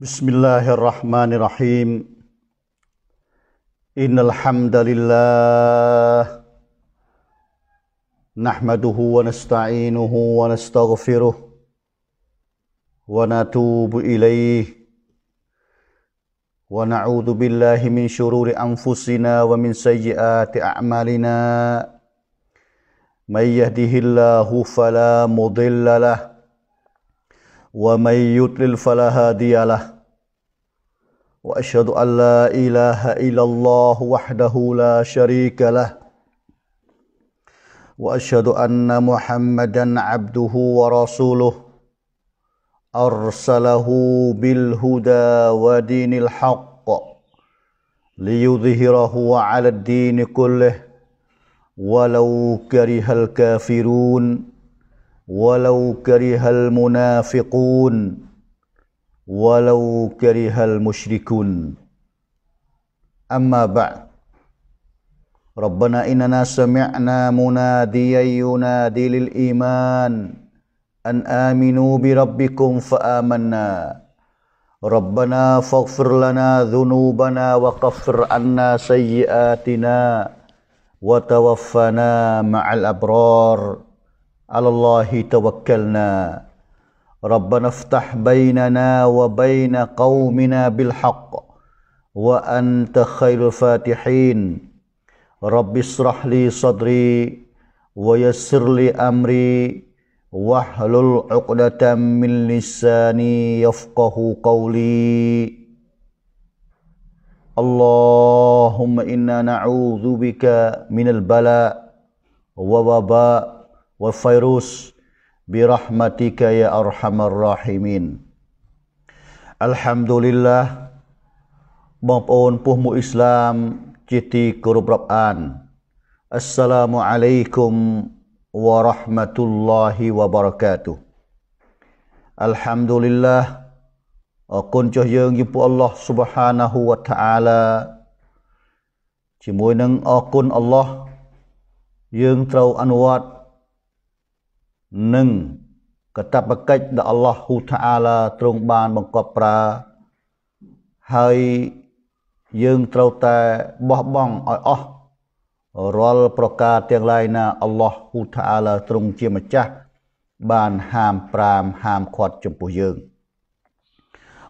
بسم الله الرحمن الرحيم إن الحمد لله نحمده ونستعينه ونستغفره ونتوب إليه ونعوذ بالله من شرور أنفسنا ومن سيئات أعمالنا من يهده الله فلا مضل له ومن يضلل فلا هادي له واشهد ان لا اله الا الله وحده لا شريك له واشهد ان محمدا عبده ورسوله ارسله بالهدى ودين الحق ليظهره على الدين كله ولو كره الكافرون ولو كره المنافقون ولو كره المشركون أما بعد ربنا إننا سمعنا مناديا ينادي للإيمان أن آمنوا بربكم فآمنا ربنا فاغفر لنا ذنوبنا وكفر عنا سيئاتنا وتوفنا مع الأبرار على الله توكلنا ربنا افتح بيننا وبين قومنا بالحق وأنت خير الفاتحين رب اشرح لي صدري ويسر لي أمري واحلل عقدة من لساني يفقه قولي اللهم إنا نعوذ بك من البلاء ووباء والفيروس برحمتك يا أرحم الراحمين الحمد لله บอกโอนผู้มุอิสลามจิตีกรุบรับอ่านอัสสลามุอะลัยกุมวะเราะห์มะตุลลอฮิวะบะเราะกาตุอัลฮัมดุลิลลาห์กุนจอยงยิปุอัลลอฮ์ซุบฮานะฮูวะตะอาลาจิมวยนังอกุนอัลลอฮ์ยิงเตออนุวัตនិងកតបកិច្ចដែលអល់ឡោះហ៊ូថាអាឡា ទ្រង់បានបង្កប់ប្រើហើយយើងត្រូវតែបោះបង់ឲ្យអស់រាល់ប្រការទាំងឡាយណាអល់ឡោះហ៊ូថាអាឡាទ្រង់ជាម្ចាស់បានហាមប្រាមហាមឃាត់ចំពោះយើង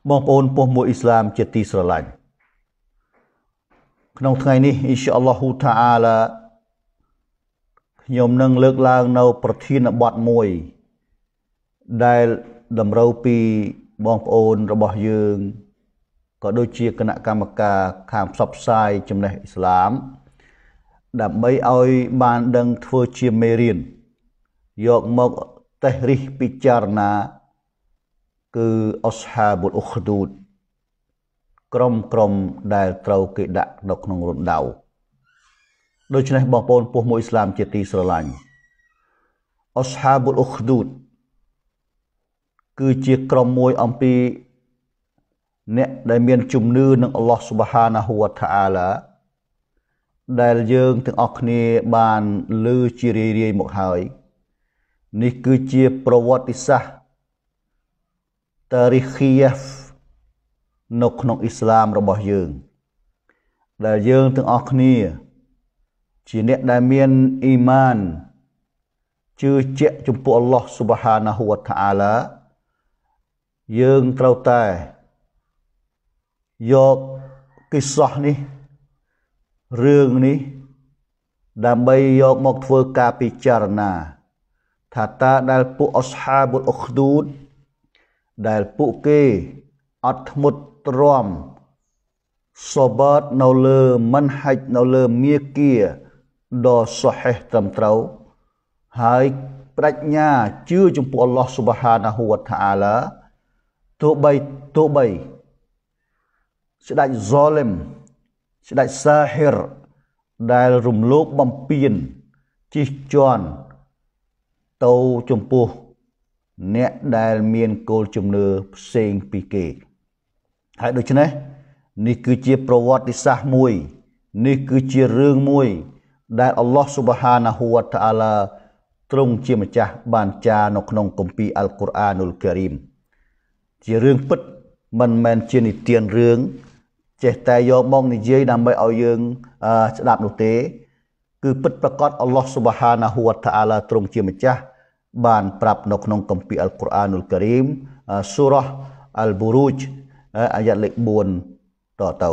បងប្អូនពុះមួយអ៊ីស្លាមជាទីស្រឡាញ់ក្នុងថ្ងៃនេះអ៊ីនសាអល់ឡោះហ៊ូថាអាឡាខ្ញុំនឹងលើកឡើងនៅ ប្រធានបទមួយ ដែលតម្រូវពីបងប្អូនរបស់យើងក៏ដូចជាគណៈកម្មការខាងផ្សព្វផ្សាយចំណេះអ៊ីស្លាមដើម្បីឲ្យបានដឹងធ្វើជាមេរៀនយកមកតេះរិះពិចារណា គឺអស្ហាបុលអ៊ុខឌូតក្រុមក្រុមដែលត្រូវគេដាក់នៅក្នុងរំដៅដូច្នេះបងប្អូនពស់មួយស្លាមជាទីស្រឡាញ់អស្ហាបុលអ៊ុខឌូត គឺជាក្រុមមួយអំពីអ្នកដែលមាន ជំនឿនឹង អល់ឡោះស៊ុបហានាហ៊ូវតាអាឡាដែលយើងទាំងអស់គ្នាបានលើជារាយរាយមកហើយនេះគឺជាប្រវត្តិសាស្ត្រតារីខៀហ្វនៅក្នុងអ៊ីស្លាមរបស់យើង ដែលយើងទាំងអស់គ្នាជាអ្នកដែលមានអ៊ីម៉ានជឿជាក់ចំពោះអល់ឡោះស៊ុបហានាហ៊ូវតាអាឡាយើងត្រូវតែយកគិសោះនេះរឿងនេះដើម្បីយកមកធ្វើការពិចារណា ថាតើដែលពួកអស្ហាបុលអ៊ុខឌូត ដែលពួកគេ អត់ធ្មត់ទ្រាំសបតនៅលើមិនហាច់នៅលើមាគាដ៏សុហេះត្រឹមត្រូវហើយប្រាជ្ញាជឿចំពោះអល់ឡោះស៊ុបហានាហ៊ូវតាឡាទោះបីទោះបីស្ដេចហ្សលឹមស្ដេចសាហិរដែលរំលោភបំពានជិះជាន់ទៅចំពោះ អ្នកដែលមានគោលជំនឿផ្សេងពីគេ ហើយដូច្នេះនេះគឺជា ប្រវត្តិសាស្ត្រមួយនេះគឺជារឿងមួយដែលអល់ឡោះស៊ុបហានាហ៊ូវតាអាឡាទ្រង់ជាម្ចាស់ បានចារនៅក្នុងគម្ពីរអល់កុរអានុលការីមជារឿងពិតមិនមែនជានិទានរឿងចេះតែយកមកនិយាយដើម្បីឲ្យយើងស្ដាប់នោះទេ គឺពិតប្រកបអល់ឡោះស៊ុបហានាហ៊ូវតាអាឡាទ្រង់ជាម្ចាស់ បានប្រាប់នៅក្នុងគម្ពីរអល់កុរអានុលការីមស៊ូរ៉ាអល់ប៊ូរូជអាយ៉ាត់លេខ4តទៅ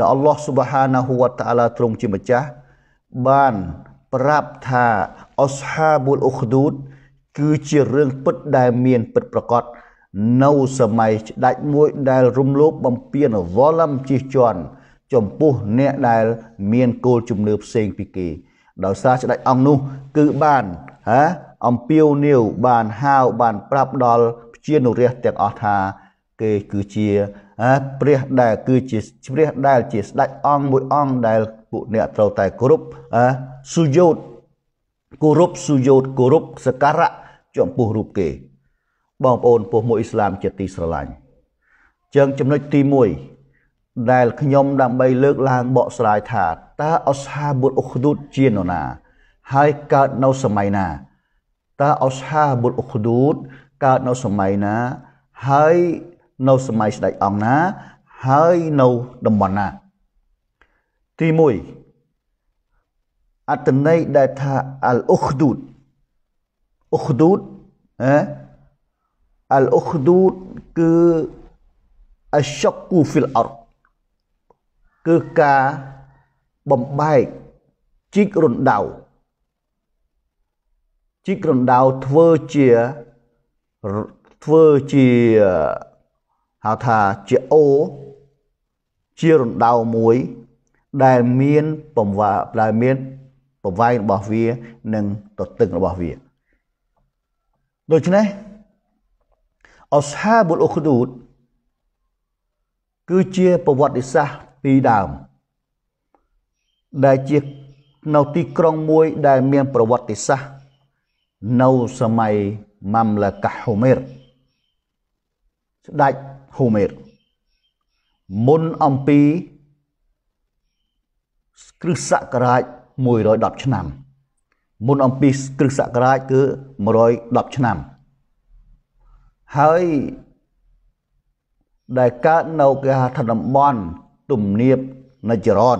ដែលអល់ឡោះស៊ុបហានាហ៊ូវតាអាឡាទ្រង់ជាម្ចាស់បានប្រាប់ថាអស្ហាបុលអ៊ូខឌូត គឺជារឿងពិតដែលមានពិតប្រកបនៅសម័យស្ដេចមួយដែលរំលោភបំពានវលំជិះជាន់ចំពោះអ្នកដែលមានគោលជំនឿផ្សេងពីគេដោយសារស្ដេចអង្គនោះគឺបានហាអំពាវនាវបានហាវបានប្រាប់ដល់ព្យានុរះទាំងអស់ថាគេគឺជាព្រះដែលគឺជាព្រះដែលជាស្ដេចអង្គមួយអង្គដែលពួកអ្នកត្រូវតែគោរពសុយោតគោរពសុយោតគោរពសក្ការៈចំពោះរូបគេ បងប្អូនពុះមួយអ៊ីស្លាមជាទីស្រឡាញ់ចឹងចំណុចទី1ដែលខ្ញុំដើម្បីលើកឡើងបកស្រាយថាតើអស្ហាបុលអ៊ុខឌូតជានរណា ហើយកើតនៅសម័យណាតើអស្ហាបុលអ៊ុខឌូតកើតនៅសម័យណាហើយនៅសម័យស្ដេចអង្គណា ហើយនៅតំបន់ណា ទី1អត្តន័យដែលថាអលអ៊ុខឌូតអ៊ុខឌូតអេអលអ៊ុខឌូតគឺអស្យកគូហ្វីលអរគឺការបំបែកជីករណ្ដៅជីករណ្ដៅធ្វើជាធ្វើជាហៅថាជាអូជារំដៅមួយ ដែលមានបំវាដែលមានប្រវែងរបស់វា និងទទឹងរបស់វាដូច្នេះអស្ហាបុលអ៊ូខឌូតគឺជាប្រវត្តិសាស្ត្រពីដើម ដែលជានៅទីក្រុងមួយ ដែលមាន ប្រវត្តិសាស្ត្រនៅសម័យម៉ាំឡាកាហ៊ូមេរស្ដេចហូមេតមុនអំពីគ្រិស្តសករាជ110ឆ្នាំ មុនអំពីគ្រិស្តសករាជគឺ110ឆ្នាំហើយដែលកើតនៅគេហៅថាតំបន់ទំនាបនៃចរន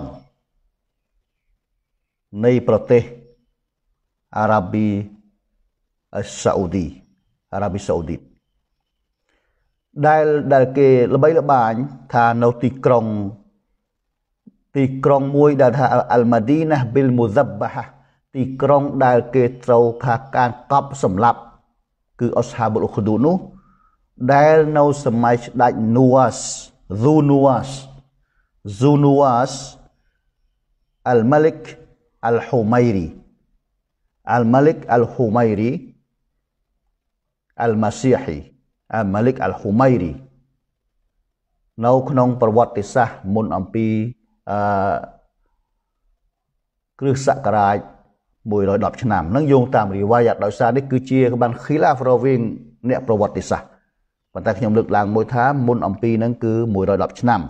នៃប្រទេសអារ៉ាប៊ីសាអូឌីអារ៉ាប៊ីសាអូឌីដែលដែលគេ ល្បីល្បាញ ថានៅទីក្រុងទីក្រុងមួយដែលថាអល់ម៉ាឌីណាប៊ីលមូសាប់បាហទីក្រុងដែលគេ ត្រូវថាការកប់សម្លាប់ គឺអស្ហាបុលខូឌូនោះដែលនៅសម័យស្ដេចនូវ៉ាសហ្ស៊ូនូវ៉ាសហ្ស៊ូនូវ៉ាសអល់ម៉ាលិកអល់ហូម៉ៃរីអល់ម៉ាលិកអល់ហូម៉ៃរីអល់ម៉ាស៊ីហ៊ីអាម៉ាលិកអាល់ហ៊ូម៉ៃរីនៅក្នុង ប្រវត្តិសាស្ត្រមុនអំពីអឺគ្រិស្តសករាជ110ឆ្នាំនឹងយោងតាមរីវាយដោយសារនេះគឺជាក្បាន Khilaf Roving អ្នកប្រវត្តិសាស្ត្រប៉ុន្តែខ្ញុំលើកឡើងមួយថា មុនអំពីនឹងគឺ110ឆ្នាំ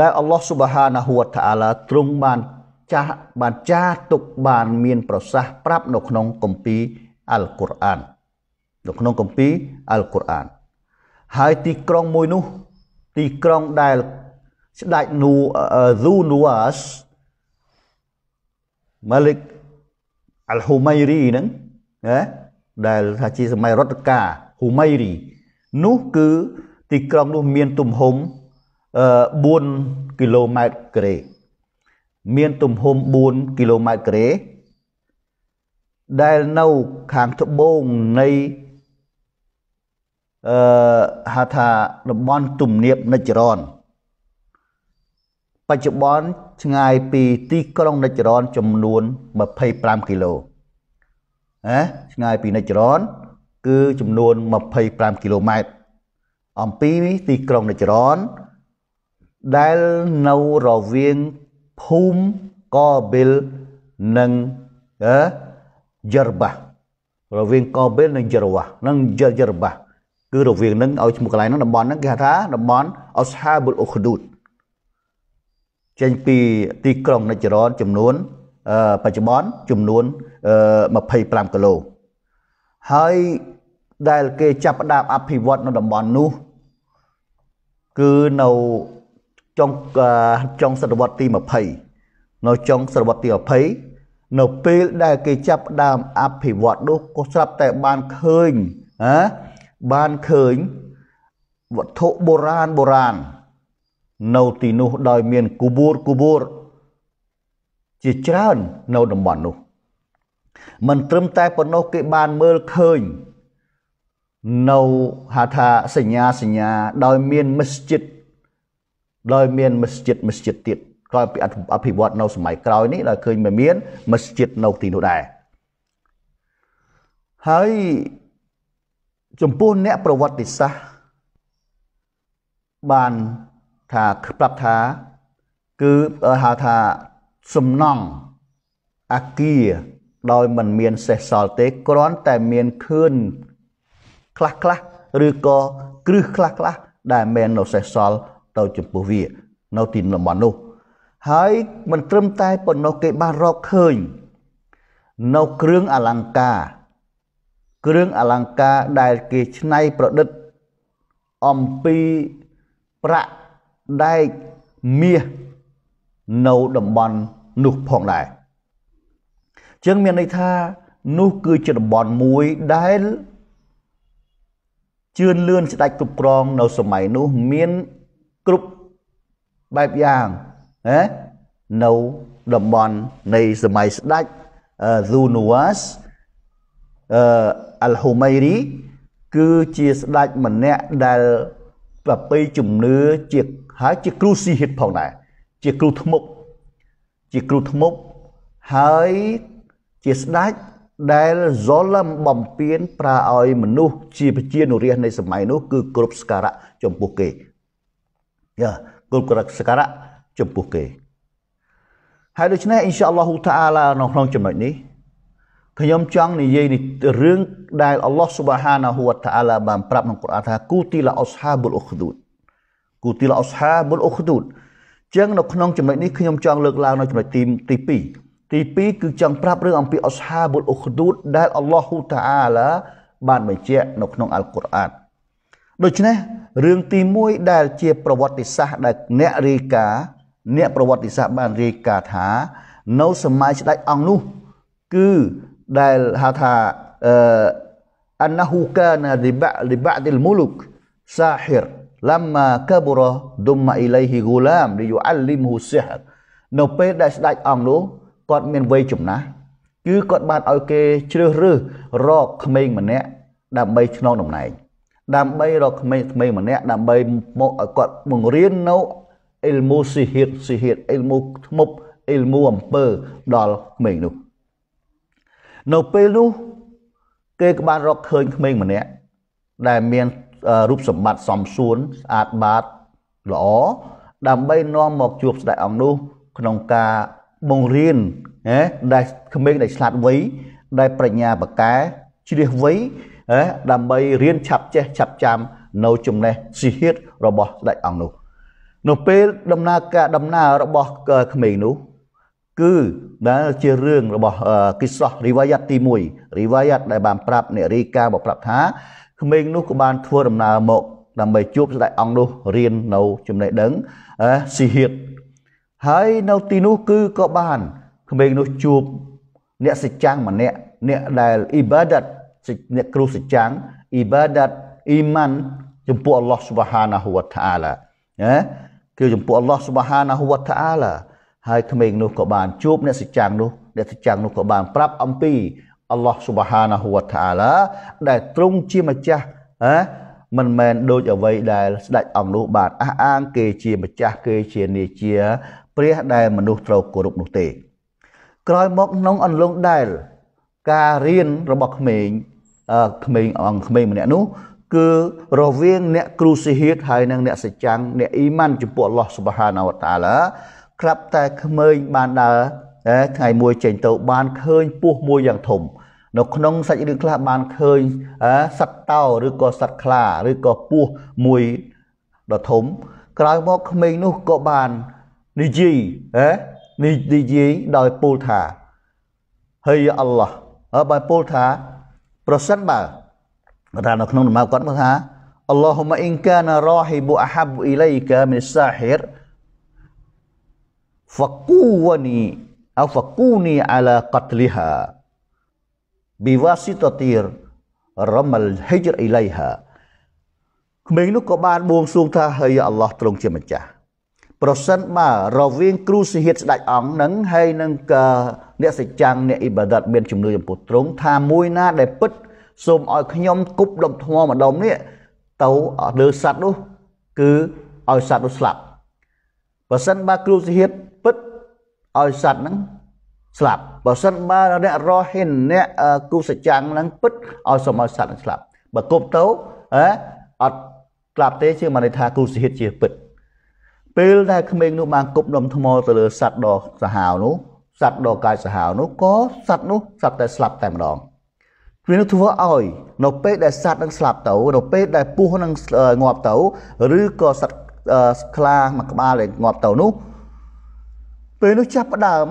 ដែលអល់ឡោះស៊ុបហានាហ៊ូវតាអាឡាទ្រង់បានចាស់បានចាទុកបាន មាន ប្រសាសន៍ប្រាប់នៅក្នុងគម្ពីរអល់កុរអាននៅក្នុងគម្ពីរអល់កុរអាន ហើយទីក្រុងមួយនោះ ទីក្រុងដែលស្ដេចនូស៊ូនូវ៉ាសម៉ាលិកអល់ហ៊ូម៉ៃរីហ្នឹងណាដែលថាជាសម័យរដ្ឋកាហ៊ូម៉ៃរី នោះគឺទីក្រុងនោះមានទំហំ4គីឡូម៉ែត្រការ៉េមានទំហំ4គីឡូម៉ែត្រការ៉េដែលនៅខាងត្បូងនៃអឺហៅថាតំបន់ទំនាបនិច្ចរនបច្ចុប្បន្នឆ្ងាយពីទីក្រុងនិច្ចរនចំនួន25គីឡូណាឆ្ងាយពីនិច្ចរន គឺចំនួន25គីឡូម៉ែត្រអំពីទីក្រុងនិច្ចរន ដែលនៅរវាងភូមិកបិលនិងយឺរបារវាងកបិលនិងយឺរវ៉ានិងយឺរបាគឺរវាងនឹងឲ្យឈ្មោះកន្លែងនោះតំបន់ហ្នឹងគេហៅថាតំបន់អស្ហាបុលអូខឌូតចេញពីទីក្រុងនិចរនចំនួនបច្ចុប្បន្នចំនួន25គីឡូហើយដែល គេចាប់ផ្ដើមអភិវឌ្ឍនៅតំបន់នោះគឺនៅចុងចុងសតវត្សទី20នៅចុងសតវត្សទី20នៅពេលដែល គេចាប់ផ្ដើមអភិវឌ្ឍនោះក៏ស្រាប់តែបានឃើញហ៎បានឃើញវត្ថុបុរាណបុរាណនៅទីនោះ ដោយមានគូបួរគូបួរជាច្រើននៅតំបន់នោះមិនត្រឹមតែប៉ុណ្ណោះ គេបានមើលឃើញ នៅហៅថាសញ្ញាសញ្ញា ដោយមានមស្ជិតដោយមានមស្ជិតមស្ជិតទៀតក្រោយពីអភិវឌ្ឍនៅ សម័យក្រោយនេះដោយឃើញមាន មស្ជិតនៅទីនោះដែរហើយចំពោះអ្នកប្រវត្តិសាស្ត្របានថាប្រាប់ថា គឺហៅថាសំណង់អាគារដោយមិនមានសេះសល់ទេគ្រាន់តែមានខឿនខ្លះខ្លះឬក៏គ្រឹះខ្លះខ្លះដែលមាននៅសេះសល់ទៅចំពោះវា នៅទីតំបន់នោះ ហើយមិនត្រឹមតែប៉ុណ្ណោះគេបានរកឃើញ នៅគ្រឿងអលង្ការគ្រឿងអលង្ការដែលគេច្នៃប្រឌិតអំពីប្រាក់ដែកមាសនៅតំបន់នោះផងដែរចឹងមានន័យថានោះគឺជាតំបន់មួយដែលជឿនលឿនស្ដេចគ្រប់គ្រងនៅសម័យនោះមានគ្រប់បែបយ៉ាងណានៅតំបន់នៃសម័យស្ដេចស៊ូនូវ៉ាសអលហ៊ូមៃរី គឺជាស្ដេចម្នាក់ដែល ប្របីជំនឿជាហើយជាគ្រូស៊ីហ៊ីតផងដែរជាគ្រូធ្មប់ជាគ្រូធ្មប់ហើយជាស្ដេចដែលហ្សលមបំពេញប្រើឲ្យមនុស្សជាប្រជានុរាស្ត្រនៃសម័យនោះ គឺគ្រប់ស្ការៈចំពោះគេយ៉ាគ្រប់ក្រស្ការៈចំពោះគេហើយដូច្នេះអ៊ីនសាអល់ឡោះតាអាឡាក្នុងចំណុចនេះខ្ញុំចង់និយាយរឿងដែលអល់ឡោះស៊ុបហានាហ៊ូវតាអាឡាបានប្រាប់ក្នុងកូរ៉ានថាគូទីឡាអស្ហាបុលអ៊ូខឌូតគូទីឡាអស្ហាបុលអ៊ូខឌូតចឹងនៅក្នុងចំណុចនេះខ្ញុំចង់លើកឡើងនៅចំណុចទីទី2ទី2គឺចង់ប្រាប់រឿងអំពីអស្ហាបុលអ៊ូខឌូតដែលអល់ឡោះហ៊ូតាអាឡាបានបញ្ជាក់នៅក្នុងអល់កូរ៉ានដូច្នេះរឿងទី1ដែល ជាប្រវត្តិសាស្ត្រដែល អ្នករាយការណ៍អ្នកប្រវត្តិសាស្ត្របានរាយការណ៍ថា នៅសម័យស្ដេចអង្គនោះគឺដែលហៅថាអឺ annahu kana li ba'd al muluk sahir lamma kabura dumma ilayhi gulam li yu'allimhu sihr នៅ ពេលដែលស្ដេចអង្គនោះគាត់មានវ័យចំណាស់គឺគាត់បានឲ្យគេជ្រើសរើសរកក្មេងម្នាក់ដើម្បី ឆ្លងតំណែងដើម្បីរកក្មេងក្មេងម្នាក់ដើម្បីមកឲ្យគាត់បង្រៀននៅអ៊ីលមូស៊ីហ៊ីតស៊ីហ៊ីតអ៊ីលមូធ្មប់អ៊ីលមូអំពើដល់ក្មេងនោះនៅពេលនោះគេក៏បានរកឃើញក្មេងម្នាក់ដែលមានរូបសម្បត្តិសំសួនស្អាតបាតល្អដើម្បីនាំមកជួបស្ដេចអង្គនោះ ក្នុងការបង្រៀនណាដែលក្មេងដែលឆ្លាតវៃដែលប្រាជ្ញាបកែជ្រាសវៃណាដើម្បីរៀនឆាប់ចេះឆាប់ចាំ នៅចំណេះសិហិតរបស់ស្ដេចអង្គនោះ នៅពេលដំណើរការដំណើររបស់ក្មេងនោះគឺដែលជារឿងរបស់គិសោះរីវ៉ាយ៉ាតទី1រីវ៉ាយ៉ាតដែលបានប្រាប់អ្នករាយការណ៍មកប្រាប់ថាក្មេងនោះក៏បាន ធ្វើដំណើរមកដើម្បីជួបស្ដេចអង្គនោះរៀននៅ ចំណេះដឹងស៊ីហៀតហើយនៅទីនោះគឺក៏បាន ក្មេងនោះជួបអ្នកសិចាំងម្នាក់អ្នកដែលអ៊ីបាដាតអ្នកគ្រូសិចាំងអ៊ីបាដាតអ៊ីម៉ានចំពោះអល់ឡោះស៊ុបហានាហ៊ូវតាអាឡាណាគឺចំពោះអល់ឡោះស៊ុបហានាហ៊ូវតាអាឡាហើយក្មេងនោះក៏បានជួបអ្នកសច្ចាំងនោះអ្នកសច្ចាំងនោះក៏បានប្រាប់អំពី អល់ឡោះស៊ុបហានាហ៊ូវតាអាឡាដែលទ្រង់ជាម្ចាស់ហ៎មិនមែនដូចអ្វីដែល ស្ដេចអង្គនោះបានអះអាងគេជាម្ចាស់គេជានាជា ព្រះដែលមនុស្សត្រូវគោរពនោះទេ ក្រោយមកក្នុងអន្លង់ដែលការរៀនរបស់ក្មេងក្មេងអង្គក្មេងម្នាក់នោះគឺរវាង អ្នកគ្រូសិហិតហើយនិងអ្នកសច្ចាំងអ្នកអ៊ីម៉ាន់ចំពោះអល់ឡោះស៊ុបហានាវតាឡាក្រាប់តែក្មេងបានដើរថ្ងៃមួយចេញទៅបានឃើញពស់មួយយ៉ាងធំនៅក្នុងសាច់រឿងខ្លះបានឃើញសត្វតោឬក៏សត្វខ្លាឬក៏ពស់មួយដ៏ធំក្រោយមកក្មេងនោះក៏បាននិយាយហេនិយាយដោយពោលថាហើយអល់ឡោះហើយបានពោលថាប្រសិនបើថានៅក្នុងដំណើរគាត់មកថាអល់ឡោះម៉ាអ៊ីនកានរ៉ាហ៊ីប៊ូអាហាប់អ៊ីឡៃកាមីនសាហ៊ីរ fakuwani au fakuni ala qatliha biwasitatir ramal hijr ilaiha ក្មេងនោះក៏បានបួងសួងថាហើយអល់ឡោះទ្រង់ជាម្ចាស់ប្រសិនបើរវាងគ្រូសិហិតស្ដេចអង្គនឹងហើយនឹងក៏អ្នកសច្ចាំងអ្នកអ៊ីបាដាតមានជំនឿចំពោះទ្រង់ថាមួយណា ដែលពិតសូមឲ្យខ្ញុំគប់ដុំថ្មម្ដុំនេះទៅលើសัตว์នោះគឺឲ្យសัตว์នោះស្លាប់បើសិនបើគ្រូសាហេតពិតឲ្យសัตว์ហ្នឹងស្លាប់បើសិនបើអ្នករហិនអ្នកគូសច្ចាំងហ្នឹងពិតឲ្យសុំឲ្យសัตว์ហ្នឹងស្លាប់បើគប់ទៅអេអត់ស្លាប់ទេជាមកន័យថាគូសាហេតជាពិតពេលដែលក្មេងនោះបានគប់ដុំថ្មទៅលើសัตว์ដ៏សាហាវនោះសัตว์ដ៏កាយសាហាវនោះក៏សัตว์នោះស្រាប់តែស្លាប់តែម្ដងវានឹងធ្វើឲ្យនៅពេលដែលសัตว์នឹងស្លាប់ទៅនៅពេលដែលពស់នឹងងាប់ទៅឬក៏សัตว์ខ្លាមួយក្បាលដែលងាប់ទៅនោះពេលនោះចាប់ផ្ដើម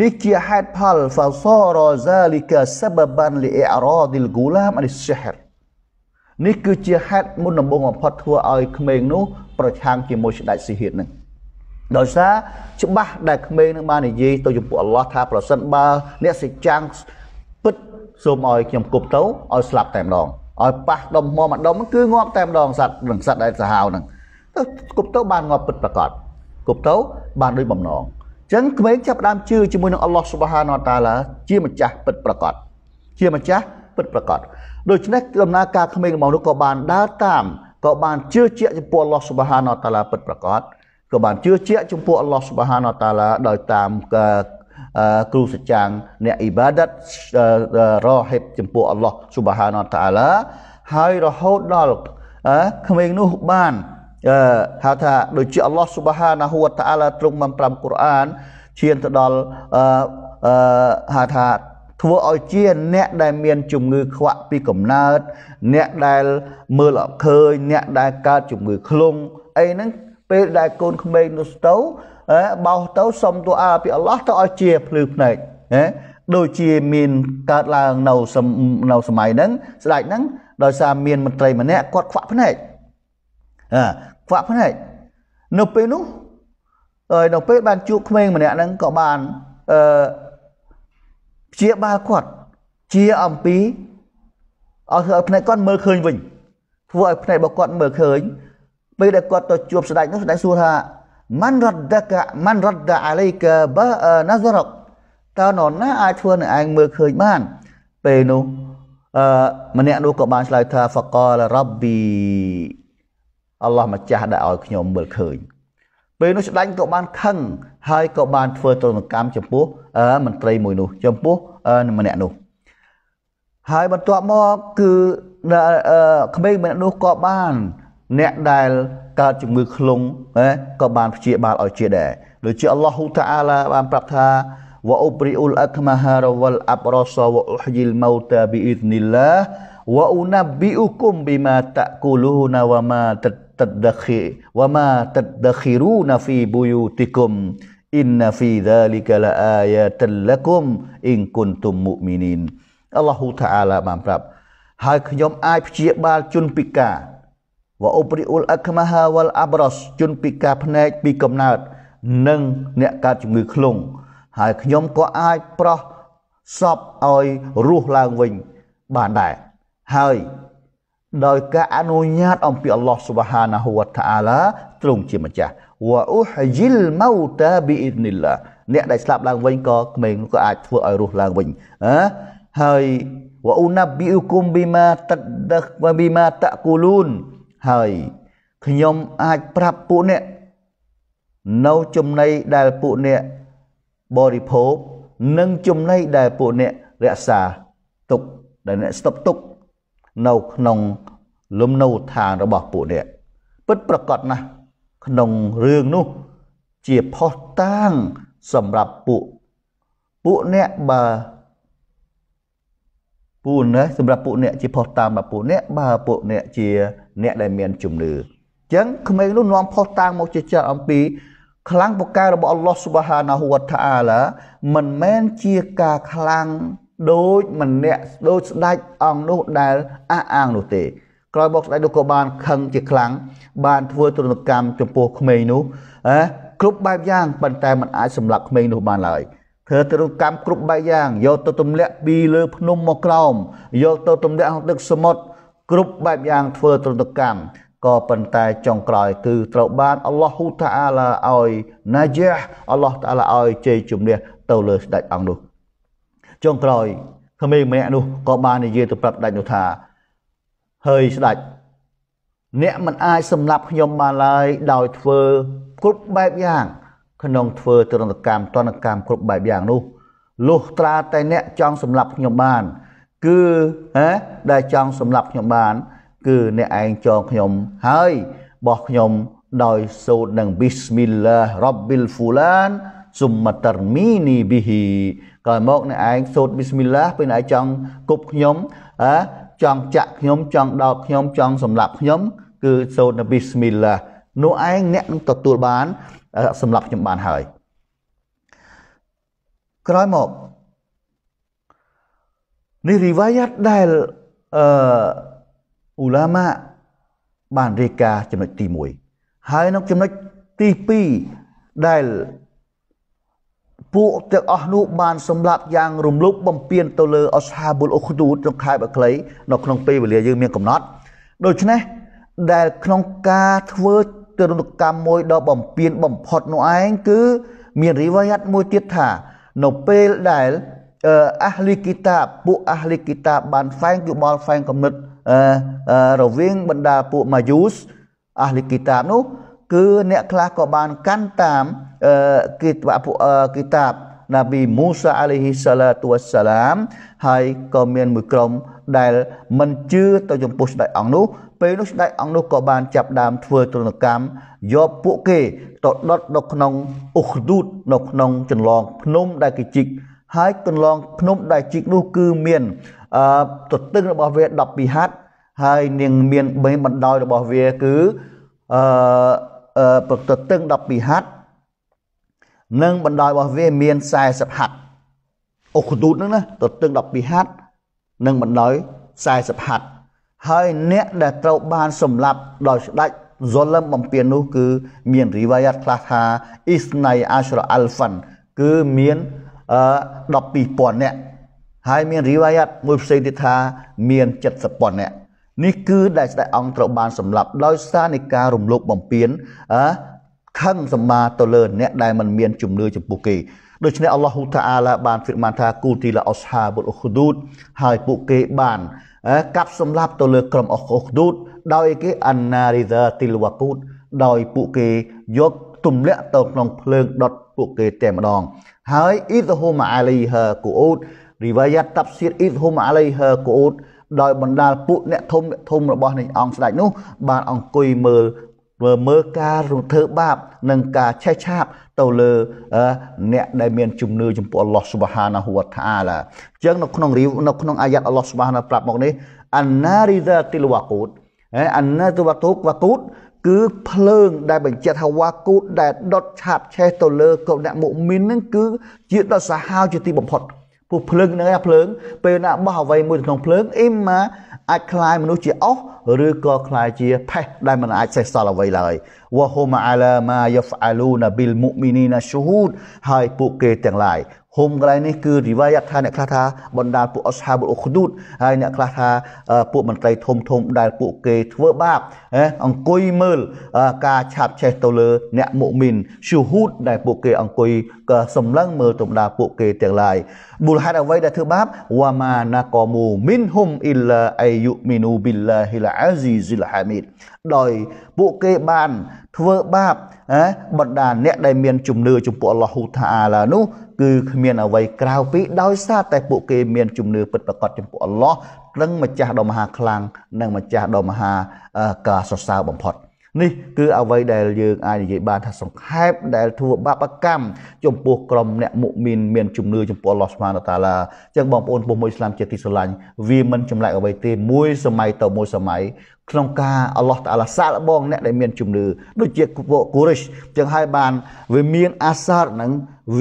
នេះជាហេតុផល فصار ذلك سببا لإعراض الغلام عن السحر នេះគឺជាហេតុមុនដំបូងបំផុតធ្វើឲ្យក្មេងនោះ ប្រឆាំងជាមួយស្ដេចស៊ីហ៊ាននឹងដោយសារច្បាស់ដែលក្មេងនឹងបាននិយាយទៅចំពោះអល់ឡោះថាប្រសិនបើ អ្នកសេចក្ដីពិតសូមឲ្យខ្ញុំគប់ទៅឲ្យស្លាប់តែម្ដងឲ្យប៉ះដុំមកមួយដុំគឺងាប់តែម្ដងសត្វនឹងសត្វដែលសាហាវហ្នឹងទៅគប់ទៅបានងាប់ពិតប្រាកដគប់ទៅបានដោយបំណងអញ្ចឹងក្មេងចាប់ផ្ដើមជឿជាមួយនឹងអល់ឡោះស៊ុបហានតាឡាជាម្ចាស់ពិតប្រាកដជាម្ចាស់ពិតប្រាកដដូច្នេះដំណើរការក្មេងរបស់នោះក៏បានដើរតាមក៏បានជឿជាក់ចំពោះអល់ឡោះស៊ុបហានតាឡាពិតប្រាកដក៏បានជឿជាក់ចំពោះអល់ឡោះស៊ុបហានតាឡាដោយតាមគ្រូសច្ចាំងអ្នកអ៊ីបាដាតរហិបចំពោះអល់ឡោះស៊ុបហានតាឡាហើយរហូតដល់ក្មេងនោះបានហៅថាដូចជាអល់ឡោះស៊ុបហាណាហ៊ូវតាអាឡាទ្រង់បានប្រាំកូរ៉ានឈានទៅដល់អឺហៅថា ធ្វើឲ្យជាអ្នកដែលមាន ជំងឺ ខ្វាក់ពីកំណើត អ្នកដែលមើលអត់ឃើញអ្នកដែលកើតជំងឺឃ្លងអីហ្នឹងពេលដែលកូនក្មេងនោះទៅបោសទៅសុំទូអាពីអល់ឡោះទៅឲ្យជាភ្លឺភ្នែកណាដូចជាមានកើតឡើងនៅនៅសម័យហ្នឹងស្ដេចហ្នឹងដោយសារមានមន្ត្រីម្នាក់គាត់ខ្វាក់ភ្នែកខ្វាក់ភ្នែកនៅពេលនោះហើយនៅពេលបានជួបក្មេង ម្នាក់ហ្នឹងក៏បានអឺព្យាបាលគាត់ជាអំពីឲ្យធ្វើឲ្យភ្នែកគាត់មើលឃើញវិញធ្វើឲ្យភ្នែករបស់គាត់មើលឃើញពេលដែលគាត់ទៅជួបស្ដេចនោះស្ដេចសួរថាម៉ាន់រ៉ាត់ដាកាម៉ាន់រ៉ាត់ដាអាឡៃកាបាណាសរកតើនរណាអាចធ្វើនឹងឯងមើលឃើញបានពេលនោះអឺម្នាក់នោះក៏បានឆ្លើយថាហ្វកលរ៉ាប់ប៊ីអល់ឡោះម្ចាស់ដែលឲ្យខ្ញុំមើលឃើញពេលនោះស្ដេចក៏បានខឹងហើយក៏បានធ្វើទរណកម្មចំពោះមន្ត្រីមួយនោះ ចំពោះម្នាក់នោះហើយបន្ទាប់មកគឺក្មេងម្នាក់នោះក៏បាន អ្នកដែលកើតជំងឺខ្លងក៏បានព្យាបាលឲ្យជាដែរដូចជាអល់ឡោះហ៊ូតាអាឡាបានប្រាប់ថាវ៉ាអ៊ុប្រីអ៊ុលអាក្មាហារវ៉ាល់អាប់រ៉ាសាវ៉ាអ៊ុហជីលម៉ោតាប៊ីអ៊ីឌនីឡាវ៉ាអ៊ូណាប៊ីអ៊ូគុំប៊ីម៉ាតាក់គូលូណាវ៉ាម៉ាតា tadakhi wa ma tadakhiruna fi buyutikum inna fi dhalika la ayatan lakum in kuntum mu'minin អល់ឡោះហ៊ូតាអាឡាបានប្រាប់ ហើយខ្ញុំអាចព្យាបាលជនពិការវ៉ាអ៊ុបរីអ៊ុលអាខ្មាហាវ៉ាល់អាប់រ៉ាសជនពិការភ្នែកពីកំណើតនិងអ្នកកើតជំងឺធ្លុងហើយខ្ញុំក៏អាចប្រោះសពឲ្យរស់ឡើងវិញបានដែរហើយដោយការអនុញ្ញាតអំពីអល់ឡោះស៊ុបហានាហ៊ូវតាអាឡាទ្រង់ជាម្ចាស់វ៉ាអ៊ូហជីលម៉ោតាប៊ីអ៊ីនីឡាអ្នកដែលស្លាប់ឡើងវិញក៏ក្មេងក៏អាចធ្វើឲ្យរស់ឡើងវិញអើហើយវ៉ាអ៊ូណាប៊ីអ៊ូគុំប៊ីម៉ាតដះវ៉ាប៊ីម៉ាតាក់គូលូនហើយខ្ញុំអាចប្រាប់ពួកអ្នកនៅចំណីដែលពួកអ្នកបរិភោគនិងចំណីដែលពួកអ្នករក្សាទុកដែលអ្នកស្តុកទុកនៅក្នុងលំនៅឋានរបស់ពួកអ្នកពិតប្រកបណាស់ក្នុងរឿងនោះ ជាផុសតាង សម្រាប់ពួកពួកអ្នកបើពួកណាសម្រាប់ពួកអ្នកជាផុសតាងរបស់ពួកអ្នកបើពួកអ្នកជាអ្នកដែលមាន ជំនឿអញ្ចឹងក្មេងនោះនាំផុសតាងមកជាចាត់អំពី ខ្លាំងពូកែរបស់អល់ឡោះស៊ុបហានាហ៊ូវតាអាឡាមិនមែនជាការខ្លាំងដូចម្នាក់ដូចស្ដេចអង្គនោះដែលអះអាងនោះទេ ក្រោយមកស្ដេចនោះក៏បានខឹងជាខ្លាំងបានធ្វើទរណកម្មចំពោះក្មេងនោះអេគ្រប់បែបយ៉ាងប៉ុន្តែมันអាចសម្លាប់ក្មេងនោះបានឡើយធ្វើទរណកម្មគ្រប់បែបយ៉ាងយកទៅទម្លាក់ពីលើភ្នំមកក្រោមយកទៅទម្លាក់ក្នុងទឹកសមុទ្រគ្រប់បែបយ៉ាងធ្វើទរណកម្មក៏ប៉ុន្តែចុងក្រោយគឺត្រូវបានអល់ឡោះហ៊ូតាអាឡាឲ្យ ណាជះអល់ឡោះតាអាឡាឲ្យជ័យជំនះទៅលើស្ដេចអង្គនោះចុងក្រោយក្មេងម្នាក់នោះក៏បាននិយាយទៅប្រាប់ដាច់នោះថាហើយស្ដាច់អ្នកមិនអាចសម្លាប់ខ្ញុំបានឡើយ ដោយធ្វើ គ្រប់បែបយ៉ាងក្នុងធ្វើទរណកម្មទណ្ឌកម្មគ្រប់បែបយ៉ាងនោះលុះត្រាតែអ្នកចង់សម្លាប់ខ្ញុំបាន គឺហ៎ដែលចង់សម្លាប់ខ្ញុំបានគឺអ្នកឯងចងខ្ញុំហើយបោះខ្ញុំដោយសូត្រនឹង Bismillah Rabbil Fulan សុមតរមីនីប៊ីហ៊ីក្រោយមកអ្នកឯងសូត្រប៊ីស្មិលឡាពេលអ្នកឯងចង់គប់ខ្ញុំអើចង់ចាក់ខ្ញុំចង់ដោតខ្ញុំ ចង់សម្លាប់ខ្ញុំគឺសូត្រនៅប៊ីស្មិលឡានោះឯងអ្នកនឹងទទួលបានសម្លាប់ខ្ញុំបានហើយក្រោយមកនេះរីវ៉ាយ៉ាត់ដែលអឺអ៊ូឡាម៉ាបានរាយការណ៍ចំណុចទី1ហើយនៅចំណុចទី2ដែលពួកទាំងអស់នោះបានសម្លាប់យ៉ាងរំលោភបំពានទៅលើអស្ហាបុលអ៊ូខឌូតក្នុងខែបក្លី នៅក្នុងពេលវេលាយើងមានកំណត់ ដូច្នេះដែលក្នុងការធ្វើទរណកម្មមួយដ៏បំពានបំផុតនោះឯងគឺ មានរីវ៉ាយ៉ាត់មួយទៀតថានៅពេលដែលអះលីគីតាពួកអះលីគីតាបានហ្វែងយោបល់ហ្វែងកំណត់រវាងបੰដាពួកម៉ាយូសអះលីគីតានោះគឺអ្នក ខ្លះក៏បានកាន់តាមគិតាពួកគិតាបណាប៊ីមូសាអាឡៃហ៊ីសាឡាទូសាឡាមហើយក៏មានមួយក្រុមដែលមិនជឿទៅចំពោះស្ដេចអង្គនោះពេលនោះស្ដេចអង្គនោះក៏បានចាប់ដើមធ្វើទរណកម្មយកពួកគេទៅដុតនៅក្នុងអ៊ុខឌូតនៅក្នុង ចន្លងភ្នំដែលគេជីកហើយកន្លងភ្នំដែលជីកនោះគឺមានអឺទទឹងរបស់វា12ហັດហើយនាងមានបេបណ្ដោយរបស់វាគឺអឺប្រតឹង12ហັດនិងបណ្ដោយរបស់វាមាន40ហັດអូខទូតហ្នឹងណាទទឹង12ហັດនិងបណ្ដោយ40ហັດហើយអ្នកដែលត្រូវបានសម្លាប់ដោយស្ដេចហ្សូលឹមបំពេញនោះគឺមានរីវ៉ាយ៉ាតខ្លះថាអ៊ីស្នៃអាស្រអាល់ហ្វាន់គឺមាន12000នាក់ហើយមានរីវ៉ាយ៉ាតមួយផ្សេងទៀតថាមាន70000នាក់នេះគឺដែលស្ដេចអង្គត្រូវបានសម្លាប់ដោយសារនៃការរំលោភបំពានអឺខឹងសម្មាទៅលើអ្នកដែលមិនមានជំនឿចំពោះគេដូច្នេះអល់ឡោះហ៊ូតាអាឡាបានព្រាបានថាគូទីឡាអស្ហាបុលអ៊ូខូឌូត ហើយពួកគេបានកាប់សម្លាប់ទៅលើក្រុមអ៊ូខូឌូត ដោយគេអានណារីសាទីលវ៉ាគូតដោយពួកគេយកទម្លាក់ទៅក្នុងភ្លើងដុតពួកគេតែម្ដងហើយអ៊ីតហ៊ូមអាលីហាគូអ៊ូតរីវ៉ាយ៉ាត់តាប់សៀតអ៊ីតហ៊ូមអាលីហាគូអ៊ូតដោយបណ្ដាលពួកអ្នកធំអ្នកធំរបស់នៃអង្គស្ដេចនោះបានអង្គុយមើលមើលមើលការរំធ្វើបាប និងការឆេះឆាបទៅលើអ្នកដែលមានជំនឿចំពោះអល់ឡោះស៊ុបហានាហ៊ូវតាអាឡាអញ្ចឹងនៅក្នុងរីវនៅក្នុងអាយ៉ាត់អល់ឡោះស៊ុបហានាប្រាប់មកនេះអាណារីដាទីលវ៉ាកូតអាណាទីវ៉ាទូកវ៉ាកូតគឺភ្លើងដែលបញ្ជាក់ថាវ៉ាគូតដែលដុតឆាបឆេះទៅលើកូនអ្នកមុមីនហ្នឹងគឺជាដុតសាហាវជាទីបំផុតពោះភ្លើងហ្នឹងឯងភ្លើងពេលណាបោះអ្វីមួយក្នុងភ្លើងអ៊ីម៉ាអាចคลายមនុស្សជាអស់ឬក៏คลายជាផេះដែលមិនអាចសេះសល់អ្វីឡើយវហុមអាឡាម៉ាយ៉ាហ្វអាលូណាប៊ីលមុមីនីណាស៊ូហ៊ូតហើយពួកគេទាំងឡាយហុមកន្លែងនេះគឺរីវ៉ាយ៉ាត់ថាអ្នកខ្លះថាបណ្ដាលពួកអស្ហាបុលអ៊ូខឌូតហើយអ្នកខ្លះថាពួកមន្ត្រីធំធំដែលពួកគេធ្វើបាបអង្គុយមើលការឆាបឆេះទៅលើអ្នកមុមីនស៊ូហ៊ូតដែលពួកគេ អង្គុយក៏សម្លឹងមើលទៅបណ្ដាលពួកគេទាំងឡាយមូលហេតុអ្វីដែលធ្វើបាបវ៉ាម៉ាណាកូមូមីនហ៊ុមអ៊ីឡាអាយុមីនូប៊ីឡាហ៊ីលអាស៊ីស៊ីលហាមីតដោយពួកគេបានធ្វើបាបបណ្ដាអ្នកដែលមានជំនឿចំពោះអល់ឡោះហ៊ូថាអាឡានោះ គឺគ្មានអ្វីក្រៅពីដោយសារតែពួកគេមាន ជំនឿពិតប្រាកដចំពោះអល់ឡោះនឹងម្ចាស់ដ៏មហាខ្លាំងនិងម្ចាស់ដ៏មហាកាសរសើរបំផុត។នេះគឺអ្វីដែលយើងអាចនិយាយបានថាសង្ខេបដែលធ្វើបាបកម្មចំពោះក្រុមអ្នកមុមីនមានជំនឿចំពោះអល់ឡោះស្មានតាឡាអញ្ចឹងបងប្អូនពុះមួយស្លាមជាទីស្រឡាញ់វាមិនចម្លែកអ្វីទេមួយសម័យទៅមួយសម័យក្នុងការអល់ឡោះតាឡាសាកល្បងអ្នកដែលមានជំនឿដូចជាពួកកូរិសអញ្ចឹងហើយបានវាមានអាសារនឹង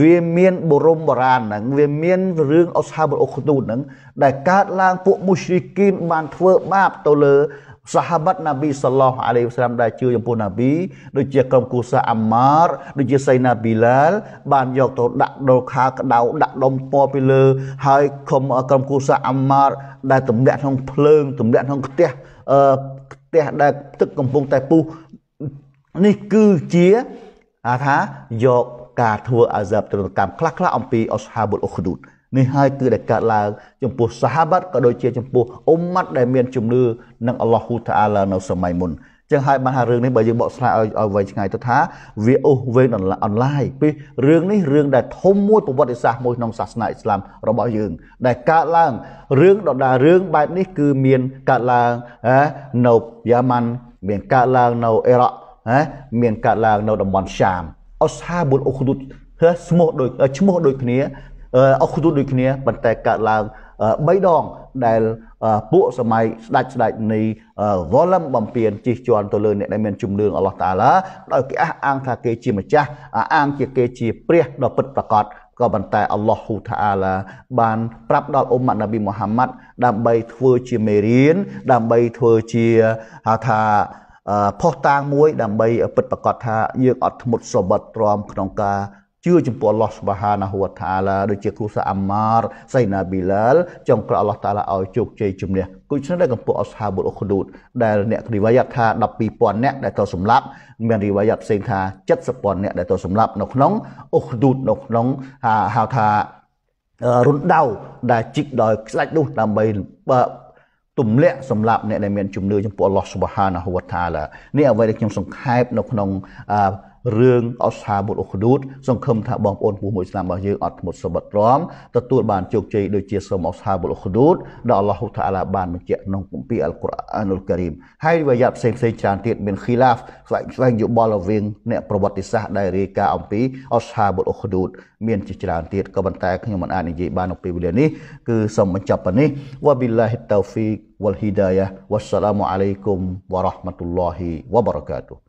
វាមានបុរមបរាណនឹងវាមានរឿងអស្ហាបអុខទូននឹងដែលកើតឡើងពួកមុស្រីគីនបានធ្វើបាបទៅលើសាហាបតណាប៊ីសឡោះអាឡៃវស្លាមដែលជឿចំពោះណាប៊ីដូចជាក្រុមគូសាអាម៉ារដូចជាសៃណាប៊ីឡាលបានយកទៅដាក់ដូរខាក្តៅដាក់ដុំពណ៌ពីលើ ហើយក្រុមក្រុមគូសាអាម៉ារ ដែលទម្លាក់ក្នុងភ្លើងទម្លាក់ក្នុងខ្ទះអឺខ្ទះដែលទឹកកំពុងតែពុះនេះគឺជាថាយកការធ្វើអាសាប់ទរណកម្មខ្លះៗអំពីអស្ហាបុលអ៊ូខឌូតនេះហើយគឺដែលកើតឡើងចំពោះសាហាបាត់ក៏ដូចជាចំពោះអ៊ុមម៉ាត់ដែលមានជំនឿនឹងអល់ឡោះហ៊ូតាឡានៅសម័យមុនចឹងហើយបានថារឿងនេះបើយើងបកស្រាយឲ្យឲ្យវែងឆ្ងាយទៅថាវាអូសវែងអនឡាញពីរឿងនេះរឿងដែលធំមួយប្រវត្តិសាស្ត្រមួយក្នុងសាសនាអ៊ីស្លាមរបស់យើង ដែលកើតឡើងរឿងដដារឿងបែបនេះ គឺមានកើតឡើងនៅយ៉ាម៉ាន់មានកើតឡើងនៅអ៊ីរ៉ក់មានកើតឡើង នៅតំបន់ឆាមអូសហាបុលអ៊ូខឌុតឈ្មោះដូចឈ្មោះដូចគ្នាអស់ខ្លួនដូចគ្នាប៉ុន្តែកើតឡើង3ដងដែលពួកសម័យស្ដេចស្ដេចនៃវ៉លឹមបំពេញជិះជាន់ទៅលើអ្នកដែលមានជំនឿអល់ឡោះតាឡាដោយគេអះអាងថាគេជាម្ចាស់ អាងជាគេជាព្រះដ៏ពិតប្រាកដក៏ប៉ុន្តែអល់ឡោះហ៊ូថាអាឡា បានប្រាប់ដល់អ៊ុមម៉ាត់នប៊ីមូហាម៉ាត់ដើម្បីធ្វើជាមេរៀនដើម្បីធ្វើជាហៅថាផុសតាងមួយដើម្បីពិតប្រាកដថាយើងអត់ធ្មត់សបត់ទ្រាំក្នុងការជឿចំពោះអល់ឡោះសុបហានាហូវតាឡាដូចជាគ្រូសាអាម៉ារសៃណាប៊ីឡាលចង់ក្រអល់ឡោះតាឡាឲ្យជោគជ័យជំនះគូឈ្នះដែលកំពុងអស្ហាបុលអ៊ូខឌូតដែលអ្នករីវ៉ាយ៉ាត់ថា12000អ្នកដែលត្រូវសម្លាប់មានរីវ៉ាយ៉ាត់ផ្សេងថា70000អ្នកដែលត្រូវសម្លាប់នៅក្នុងអ៊ូខឌូតនៅក្នុងហៅថារុនដៅដែលជីកដោយខ្សាច់នោះដើម្បីបើទម្លាក់សម្រាប់អ្នកដែលមានជំនឿចំពោះអល់ឡោះស៊ុបហានាហ៊ូវតាឡានេះអ្វីដែលខ្ញុំសង្ខេបនៅក្នុងរឿងអសាបុលអ៊ូខឌូត សង្ឃឹមថាបងប្អូនពូមួយឆ្នាំរបស់យើងអត់ធ្មត់សបិតរំទទួលបានជោគជ័យដូចជាសូមអសាបុលអ៊ូខឌូតដែលអល់ឡោះតាអាឡាបានបញ្ជាក់ក្នុងគម្ពីរអល់កុរអានុលការីមហើយវាយ៉ាផ្សេងផ្សេងច្រើនទៀតមានឃីឡាហ្វស្វែងស្វែងយោបល់រវាងអ្នកប្រវត្តិសាស្ត្រដែលរាយការណ៍អំពីអសាបុលអ៊ូខឌូតមានជាច្រើនទៀតក៏ប៉ុន្តែខ្ញុំមិនអាចនិយាយបាននៅពេលវេលានេះគឺសូមបញ្ចប់ប៉ុណ្នេះវ៉ាប៊ីឡាហ៊ីតតោហ្វីក والهداية والسلام عليكم ورحمة الله وبركاته